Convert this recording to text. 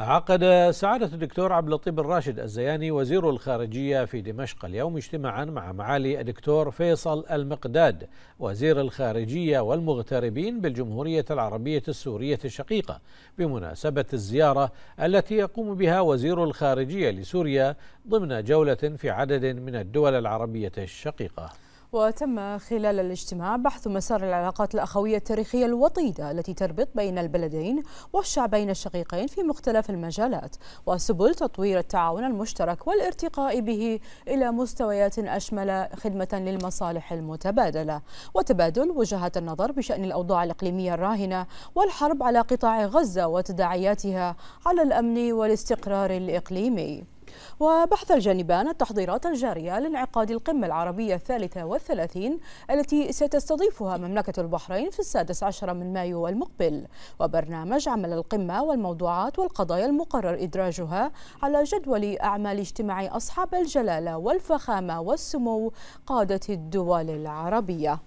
عقد سعادة الدكتور عبد اللطيف الراشد الزياني وزير الخارجية في دمشق اليوم اجتماعا مع معالي الدكتور فيصل المقداد وزير الخارجية والمغتربين بالجمهورية العربية السورية الشقيقة بمناسبة الزيارة التي يقوم بها وزير الخارجية لسوريا ضمن جولة في عدد من الدول العربية الشقيقة وتم خلال الاجتماع بحث مسار العلاقات الأخوية التاريخية الوطيدة التي تربط بين البلدين والشعبين الشقيقين في مختلف المجالات وسبل تطوير التعاون المشترك والارتقاء به إلى مستويات أشمل خدمة للمصالح المتبادلة وتبادل وجهات النظر بشأن الأوضاع الإقليمية الراهنة والحرب على قطاع غزة وتداعياتها على الأمن والاستقرار الإقليمي وبحث الجانبان التحضيرات الجارية لانعقاد القمة العربية الثالثة والثلاثين التي ستستضيفها مملكة البحرين في السادس عشر من مايو المقبل وبرنامج عمل القمة والموضوعات والقضايا المقرر إدراجها على جدول أعمال اجتماع أصحاب الجلالة والفخامة والسمو قادة الدول العربية